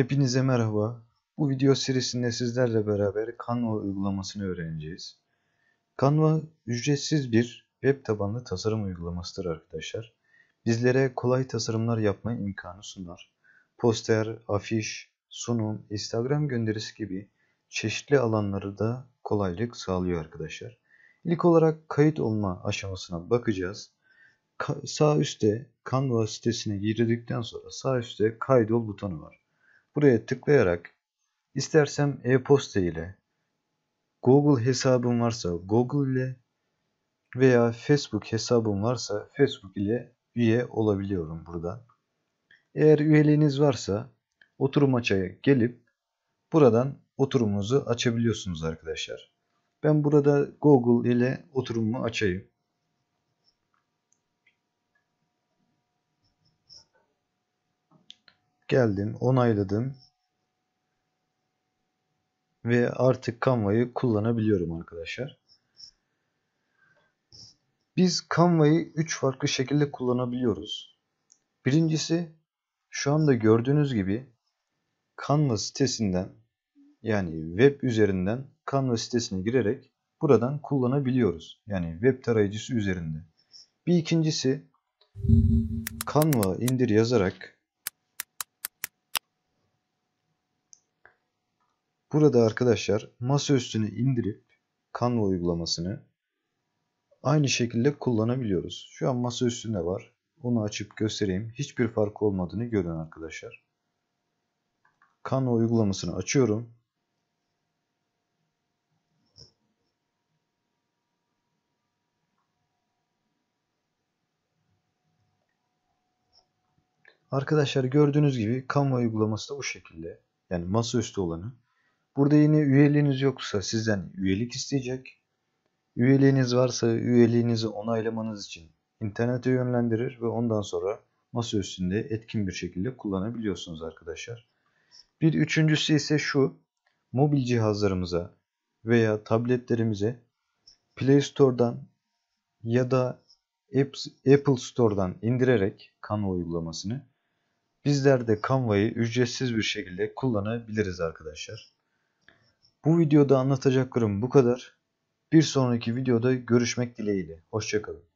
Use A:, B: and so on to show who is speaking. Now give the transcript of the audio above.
A: Hepinize merhaba. Bu video serisinde sizlerle beraber Canva uygulamasını öğreneceğiz. Canva ücretsiz bir web tabanlı tasarım uygulamasıdır arkadaşlar. Bizlere kolay tasarımlar yapma imkanı sunar. Poster, afiş, sunum, Instagram gönderisi gibi çeşitli alanları da kolaylık sağlıyor arkadaşlar. İlk olarak kayıt olma aşamasına bakacağız sağ üstte Canva sitesine girdikten sonra sağ üstte kaydol butonu var. Buraya tıklayarak istersem e-posta ile Google hesabım varsa Google ile veya Facebook hesabım varsa Facebook ile üye olabiliyorum buradan. Eğer üyeliğiniz varsa oturum açaya gelip buradan oturumunuzu açabiliyorsunuz arkadaşlar. Ben burada Google ile oturumumu açayım. Geldim, onayladım. Ve artık Canva'yı kullanabiliyorum arkadaşlar. Biz Canva'yı 3 farklı şekilde kullanabiliyoruz. Birincisi şu anda gördüğünüz gibi Canva sitesinden yani web üzerinden Canva sitesine girerek buradan kullanabiliyoruz. Yani web tarayıcısı üzerinde. Bir ikincisi Canva indir yazarak Burada arkadaşlar masa üstüne indirip Canva uygulamasını aynı şekilde kullanabiliyoruz. Şu an masa üstünde var. Onu açıp göstereyim. Hiçbir fark olmadığını görün arkadaşlar. Canva uygulamasını açıyorum. Arkadaşlar gördüğünüz gibi Canva uygulaması da bu şekilde. Yani masaüstü olanı. Burada yine üyeliğiniz yoksa sizden üyelik isteyecek. Üyeliğiniz varsa üyeliğinizi onaylamanız için internete yönlendirir ve ondan sonra masa üstünde etkin bir şekilde kullanabiliyorsunuz arkadaşlar. Bir üçüncüsü ise şu. Mobil cihazlarımıza veya tabletlerimize Play Store'dan ya da Apple Store'dan indirerek Canva uygulamasını bizler de Canva'yı ücretsiz bir şekilde kullanabiliriz arkadaşlar. Bu videoda anlatacaklarım bu kadar. Bir sonraki videoda görüşmek dileğiyle. Hoşçakalın.